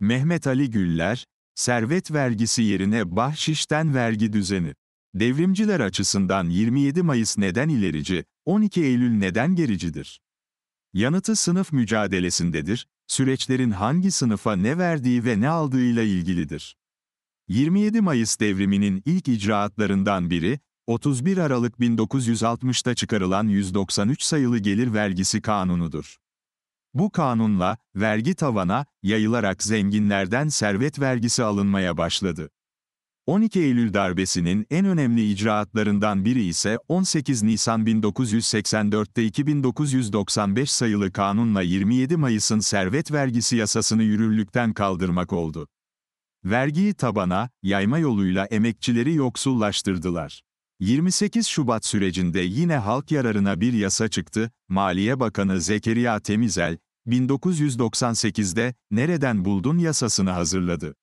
Mehmet Ali Güller, servet vergisi yerine bahşişten vergi düzeni. Devrimciler açısından 27 Mayıs neden ilerici, 12 Eylül neden gericidir? Yanıtı sınıf mücadelesindedir, süreçlerin hangi sınıfa ne verdiği ve ne aldığıyla ilgilidir. 27 Mayıs devriminin ilk icraatlarından biri, 31 Aralık 1960'ta çıkarılan 193 sayılı gelir vergisi kanunudur. Bu kanunla, vergi tavana, yayılarak zenginlerden servet vergisi alınmaya başladı. 12 Eylül darbesinin en önemli icraatlarından biri ise 18 Nisan 1984'te 2995 sayılı kanunla 27 Mayıs'ın servet vergisi yasasını yürürlükten kaldırmak oldu. Vergiyi tabana, yayma yoluyla emekçileri yoksullaştırdılar. 28 Şubat sürecinde yine halk yararına bir yasa çıktı, Maliye Bakanı Zekeriya Temizel, 1998'de Nereden Buldun yasasını hazırladı.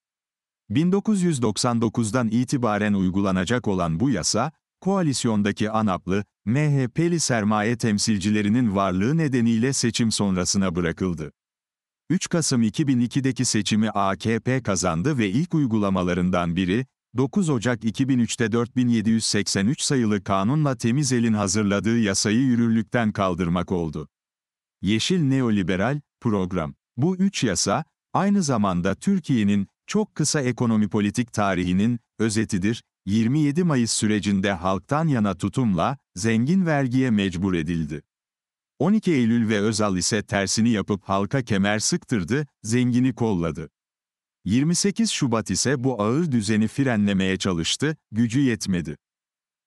1999'dan itibaren uygulanacak olan bu yasa, koalisyondaki ANAP'lı, MHP'li sermaye temsilcilerinin varlığı nedeniyle seçim sonrasına bırakıldı. 3 Kasım 2002'deki seçimi AKP kazandı ve ilk uygulamalarından biri, 9 Ocak 2003'te 4783 sayılı kanunla Temiz El'in hazırladığı yasayı yürürlükten kaldırmak oldu. Yeşil Neoliberal Program. Bu üç yasa, aynı zamanda Türkiye'nin çok kısa ekonomi politik tarihinin özetidir. 27 Mayıs sürecinde halktan yana tutumla, zengin vergiye mecbur edildi. 12 Eylül ve Özal ise tersini yapıp halka kemer sıktırdı, zengini kolladı. 28 Şubat ise bu ağır düzeni frenlemeye çalıştı, gücü yetmedi.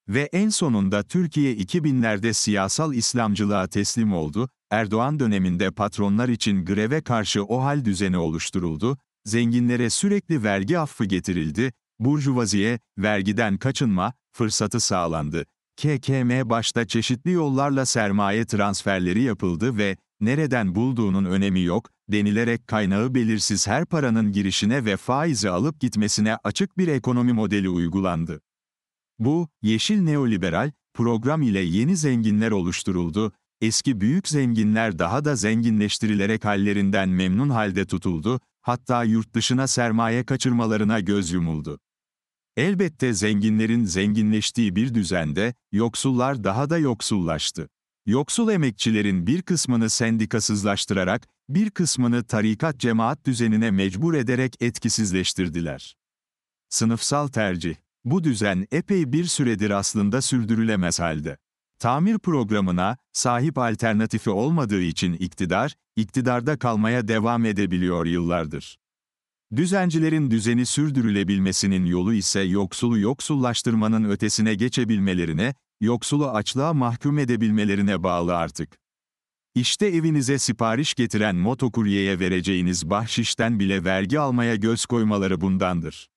Ve en sonunda Türkiye 2000'lerde siyasal İslamcılığa teslim oldu, Erdoğan döneminde patronlar için greve karşı ohal düzeni oluşturuldu, zenginlere sürekli vergi affı getirildi, burjuvaziye, vergiden kaçınma, fırsatı sağlandı. KKM başta çeşitli yollarla sermaye transferleri yapıldı ve nereden bulduğunun önemi yok denilerek kaynağı belirsiz her paranın girişine ve faizi alıp gitmesine açık bir ekonomi modeli uygulandı. Bu, yeşil neoliberal, program ile yeni zenginler oluşturuldu, Eski büyük zenginler daha da zenginleştirilerek hallerinden memnun halde tutuldu, hatta yurt dışına sermaye kaçırmalarına göz yumuldu. Elbette zenginlerin zenginleştiği bir düzende, yoksullar daha da yoksullaştı. Yoksul emekçilerin bir kısmını sendikasızlaştırarak, bir kısmını tarikat cemaat düzenine mecbur ederek etkisizleştirdiler. Sınıfsal tercih, bu düzen epey bir süredir aslında sürdürülemez halde. Tamir programına sahip alternatifi olmadığı için iktidar, iktidarda kalmaya devam edebiliyor yıllardır. Düzencilerin düzeni sürdürülebilmesinin yolu ise yoksulu yoksullaştırmanın ötesine geçebilmelerine, yoksulu açlığa mahkum edebilmelerine bağlı artık. İşte evinize sipariş getiren motokuryeye vereceğiniz bahşişten bile vergi almaya göz koymaları bundandır.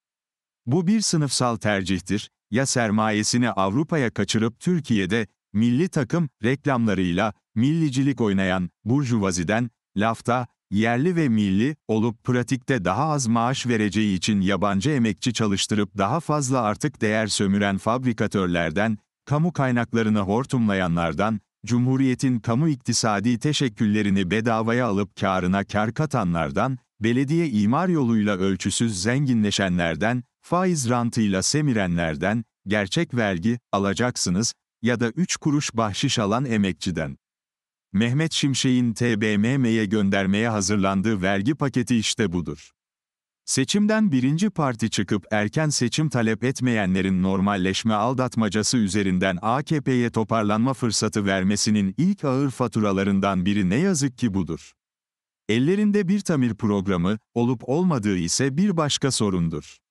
Bu bir sınıfsal tercihtir, ya sermayesini Avrupa'ya kaçırıp Türkiye'de, milli takım reklamlarıyla millicilik oynayan burjuvaziden, lafta, yerli ve milli olup pratikte daha az maaş vereceği için yabancı emekçi çalıştırıp daha fazla artık değer sömüren fabrikatörlerden, kamu kaynaklarını hortumlayanlardan, Cumhuriyet'in kamu iktisadi teşekküllerini bedavaya alıp karına kar katanlardan, belediye imar yoluyla ölçüsüz zenginleşenlerden, faiz rantıyla semirenlerden, gerçek vergi, alacaksınız, ya da 3 kuruş bahşiş alan emekçiden. Mehmet Şimşek'in TBMM'ye göndermeye hazırlandığı vergi paketi işte budur. Seçimden birinci parti çıkıp erken seçim talep etmeyenlerin normalleşme aldatmacası üzerinden AKP'ye toparlanma fırsatı vermesinin ilk ağır faturalarından biri ne yazık ki budur. Ellerinde bir tamir programı, olup olmadığı ise bir başka sorundur.